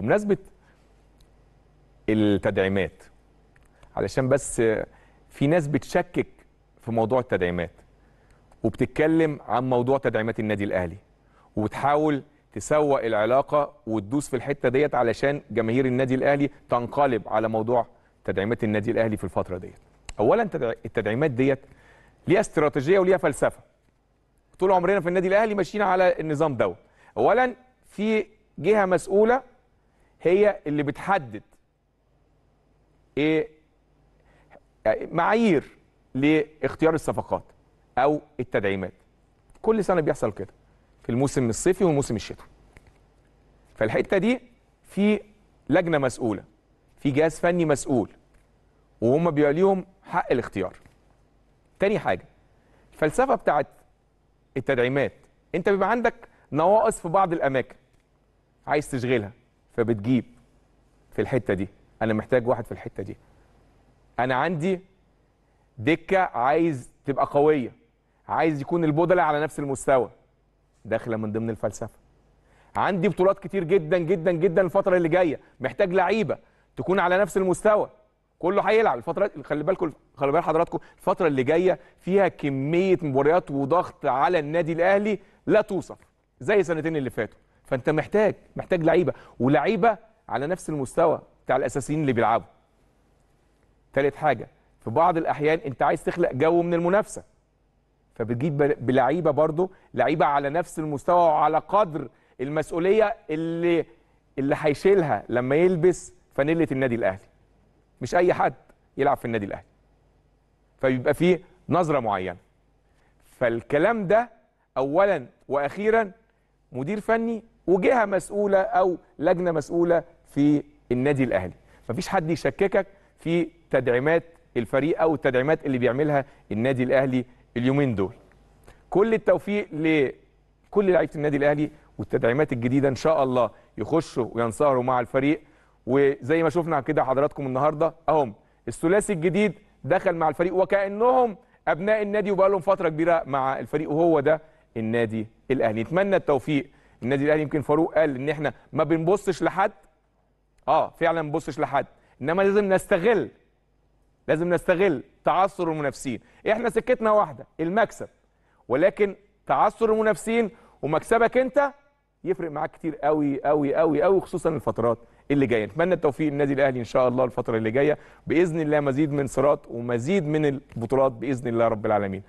بمناسبه التدعيمات علشان بس في ناس بتشكك في موضوع التدعيمات وبتتكلم عن موضوع تدعيمات النادي الاهلي وبتحاول تسوق العلاقه وتدوس في الحته ديت علشان جماهير النادي الاهلي تنقلب على موضوع تدعيمات النادي الاهلي في الفتره ديت اولا التدعيمات ديت ليها استراتيجيه وليها فلسفه طول عمرنا في النادي الاهلي ماشيين على النظام دوت اولا في جهه مسؤوله هي اللي بتحدد ايه يعني معايير لاختيار الصفقات او التدعيمات كل سنه بيحصل كده في الموسم الصيفي والموسم الشتوي فالحته دي في لجنه مسؤوله في جهاز فني مسؤول وهم بيبقى ليهم حق الاختيار تاني حاجه الفلسفه بتاعت التدعيمات انت بيبقى عندك نواقص في بعض الاماكن عايز تشغلها فبتجيب في الحته دي انا محتاج واحد في الحته دي انا عندي دكه عايز تبقى قويه عايز يكون البودله على نفس المستوى داخله من ضمن الفلسفه عندي بطولات كتير جدا جدا جدا الفتره اللي جايه محتاج لعيبه تكون على نفس المستوى كله هيلعب الفتره خلي بالكم خلي بال حضراتكم الفتره اللي جايه فيها كميه مباريات وضغط على النادي الاهلي لا توصف زي السنتين اللي فاتوا فانت محتاج محتاج لعيبه ولعيبه على نفس المستوى بتاع الاساسيين اللي بيلعبوا ثالث حاجه في بعض الاحيان انت عايز تخلق جو من المنافسه فبتجيب بلعيبه برضه لعيبه على نفس المستوى وعلى قدر المسؤوليه اللي اللي هيشيلها لما يلبس فانيله النادي الاهلي مش اي حد يلعب في النادي الاهلي فبيبقى فيه نظره معينه فالكلام ده اولا واخيرا مدير فني وجهه مسؤوله او لجنه مسؤوله في النادي الاهلي مفيش حد يشككك في تدعيمات الفريق او التدعيمات اللي بيعملها النادي الاهلي اليومين دول كل التوفيق لكل لعيبه النادي الاهلي والتدعيمات الجديده ان شاء الله يخشوا وينصهروا مع الفريق وزي ما شفنا كده حضراتكم النهارده اهم الثلاثي الجديد دخل مع الفريق وكانهم ابناء النادي وبقالهم فتره كبيره مع الفريق وهو ده النادي الاهلي نتمنى التوفيق النادي الاهلي يمكن فاروق قال ان احنا ما بنبصش لحد اه فعلا ما بنبصش لحد انما لازم نستغل لازم نستغل تعثر المنافسين احنا سكتنا واحده المكسب ولكن تعثر المنافسين ومكسبك انت يفرق معاك كتير قوي قوي قوي قوي خصوصا الفترات اللي جايه نتمنى التوفيق للنادي الاهلي ان شاء الله الفتره اللي جايه باذن الله مزيد من صراط ومزيد من البطولات باذن الله رب العالمين